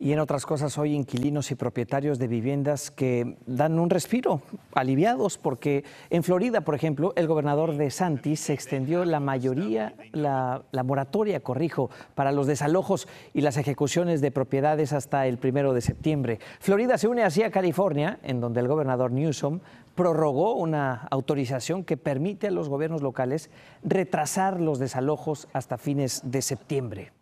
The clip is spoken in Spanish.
y en otras cosas hoy inquilinos y propietarios de viviendas que dan un respiro, aliviados, porque en Florida, por ejemplo, el gobernador de Santis se extendió la mayoría, la, la moratoria, corrijo, para los desalojos y las ejecuciones de propiedades hasta el primero de septiembre. Florida se une así a California, en donde el gobernador Newsom prorrogó una autorización que permite a los gobiernos locales retrasar los desalojos hasta fines de septiembre.